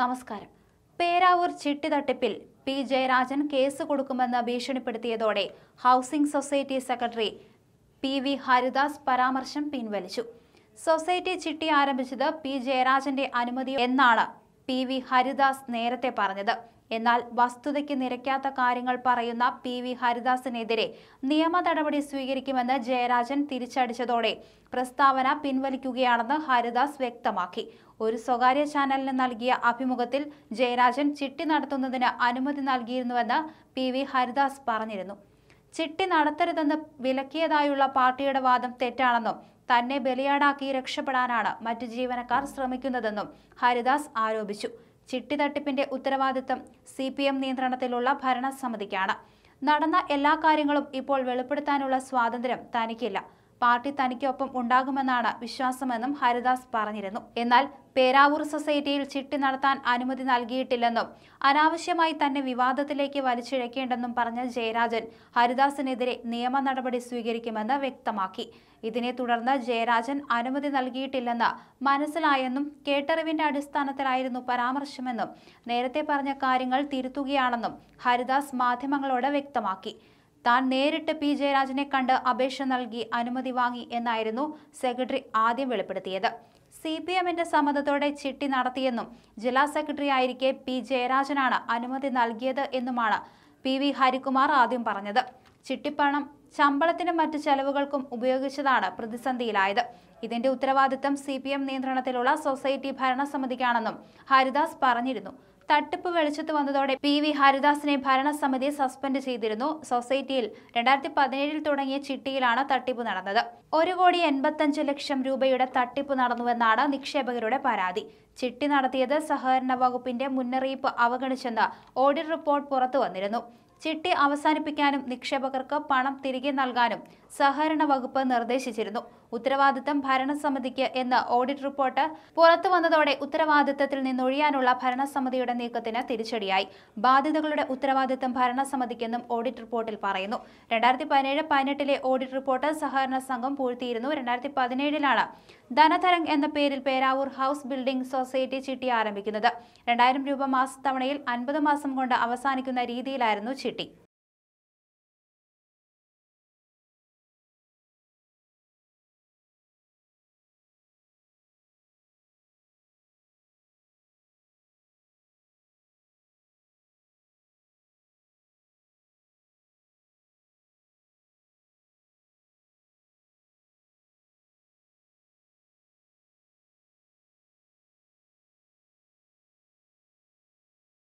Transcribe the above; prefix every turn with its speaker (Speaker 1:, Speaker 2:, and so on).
Speaker 1: നമസ്കാരം പേരാവൂർ ചിട്ടി തട്ടിപ്പിൽ പി ജയരാജൻ കേസ് കൊടുക്കുമെന്ന് ഭീഷണിപ്പെടുത്തിയതോടെ housing society secretary P V Haridas പരാമർശം പിൻവലിച്ചു സൊസൈറ്റി ചിട്ടി ആരംഭിച്ചത് പി ജയരാജന്റെ അനുമതി എന്നാണ് പി വി ഹരിദാസ് നേരത്തെ പറഞ്ഞത് എന്നാൽ വസ്തുതയ്ക്ക് നിരക്കാത്ത കാര്യങ്ങൾ പറയുന്ന പി വി ഹരിദാസിനെതിരെ നിയമ നടപടി സ്വീകരിക്കുമെന്ന് ജയരാജൻ തിരിച്ചടിച്ചതോടെ പ്രസ്താവന പിൻവലിക്കുകയാണെന്ന് ഹരിദാസ് വ്യക്തമാക്കി ഒരു സ്വകാര്യ ചാനലിന് നൽകിയ അഭിമുഖത്തിൽ ജയരാജൻ ചിട്ടി നടത്തുന്നതിന് അനുമതി നൽകിയിരുന്നുവെന്ന് പി ഹരിദാസ് പറഞ്ഞിരുന്നു ചിട്ടി നടത്തരുതെന്ന് വിലക്കിയതായുള്ള പാർട്ടിയുടെ വാദം തെറ്റാണെന്നും തന്നെ ബലിയാടാക്കി രക്ഷപ്പെടാനാണ് മറ്റു ജീവനക്കാർ ശ്രമിക്കുന്നതെന്നും ഹരിദാസ് ആരോപിച്ചു ചിട്ടി തട്ടിപ്പിന്റെ ഉത്തരവാദിത്തം സി പി എം നിയന്ത്രണത്തിലുള്ള ഭരണസമിതിക്കാണ് നടന്ന എല്ലാ കാര്യങ്ങളും ഇപ്പോൾ വെളിപ്പെടുത്താനുള്ള സ്വാതന്ത്ര്യം തനിക്കില്ല പാർട്ടി തനിക്കൊപ്പം ഉണ്ടാകുമെന്നാണ് വിശ്വാസമെന്നും ഹരിദാസ് പറഞ്ഞിരുന്നു എന്നാൽ പേരാവൂർ സൊസൈറ്റിയിൽ ചിട്ടി നടത്താൻ അനുമതി നൽകിയിട്ടില്ലെന്നും അനാവശ്യമായി തന്നെ വിവാദത്തിലേക്ക് വലിച്ചിഴക്കേണ്ടെന്നും പറഞ്ഞ ജയരാജൻ ഹരിദാസിനെതിരെ നിയമ നടപടി സ്വീകരിക്കുമെന്ന് വ്യക്തമാക്കി ഇതിനെ തുടർന്ന് ജയരാജൻ അനുമതി നൽകിയിട്ടില്ലെന്ന് മനസ്സിലായെന്നും കേട്ടറിവിന്റെ അടിസ്ഥാനത്തിലായിരുന്നു പരാമർശമെന്നും നേരത്തെ പറഞ്ഞ കാര്യങ്ങൾ തിരുത്തുകയാണെന്നും ഹരിദാസ് മാധ്യമങ്ങളോട് വ്യക്തമാക്കി താൻ നേരിട്ട് പി ജയരാജനെ കണ്ട് അപേക്ഷ നൽകി അനുമതി വാങ്ങി എന്നായിരുന്നു സെക്രട്ടറി ആദ്യം വെളിപ്പെടുത്തിയത് സി പി എമ്മിന്റെ സമ്മതത്തോടെ ചിട്ടി നടത്തിയെന്നും ജില്ലാ സെക്രട്ടറി ആയിരിക്കെ പി ജയരാജനാണ് അനുമതി നൽകിയത് എന്നുമാണ് പി വി ഹരികുമാർ ആദ്യം പറഞ്ഞത് ചിട്ടിപ്പണം ശമ്പളത്തിനും മറ്റ് ചെലവുകൾക്കും ഉപയോഗിച്ചതാണ് പ്രതിസന്ധിയിലായത് ഇതിന്റെ ഉത്തരവാദിത്തം സി പി എം നിയന്ത്രണത്തിലുള്ള സൊസൈറ്റി ഭരണസമിതിക്കാണെന്നും ഹരിദാസ് പറഞ്ഞിരുന്നു തട്ടിപ്പ് വെളിച്ചത്ത് വന്നതോടെ പി വി ഹരിദാസിനെ ഭരണസമിതി സസ്പെൻഡ് ചെയ്തിരുന്നു സൊസൈറ്റിയിൽ രണ്ടായിരത്തി പതിനേഴിൽ തുടങ്ങിയ ചിട്ടിയിലാണ് തട്ടിപ്പ് നടന്നത് ഒരു കോടി എൺപത്തഞ്ച് ലക്ഷം രൂപയുടെ തട്ടിപ്പ് നടന്നുവെന്നാണ് നിക്ഷേപകരുടെ പരാതി ചിട്ടി നടത്തിയത് സഹകരണ വകുപ്പിന്റെ മുന്നറിയിപ്പ് അവഗണിച്ചെന്ന് ഓഡിറ്റ് റിപ്പോർട്ട് പുറത്തു വന്നിരുന്നു ചിട്ടി അവസാനിപ്പിക്കാനും നിക്ഷേപകർക്ക് പണം തിരികെ നൽകാനും സഹകരണ വകുപ്പ് നിർദ്ദേശിച്ചിരുന്നു ഉത്തരവാദിത്തം ഭരണസമിതിക്ക് എന്ന് ഓഡിറ്റ് റിപ്പോർട്ട് പുറത്തു വന്നതോടെ ഉത്തരവാദിത്തത്തിൽ നിന്നൊഴിയാനുള്ള ഭരണസമിതിയുടെ നീക്കത്തിന് തിരിച്ചടിയായി ബാധ്യതകളുടെ ഉത്തരവാദിത്തം ഭരണസമിതിക്കെന്നും ഓഡിറ്റ് റിപ്പോർട്ടിൽ പറയുന്നു രണ്ടായിരത്തി പതിനേഴ് പതിനെട്ടിലെ ഓഡിറ്റ് റിപ്പോർട്ട് സഹകരണ സംഘം പൂഴ്ത്തിയിരുന്നു രണ്ടായിരത്തി പതിനേഴിലാണ് ധനതരംഗ് എന്ന പേരിൽ പേരാവൂർ ഹൗസ് ബിൽഡിംഗ് സൊസൈറ്റി ചിട്ടി ആരംഭിക്കുന്നത് രണ്ടായിരം രൂപ മാസത്തവണയിൽ അൻപത് മാസം കൊണ്ട് അവസാനിക്കുന്ന രീതിയിലായിരുന്നു ചിട്ടി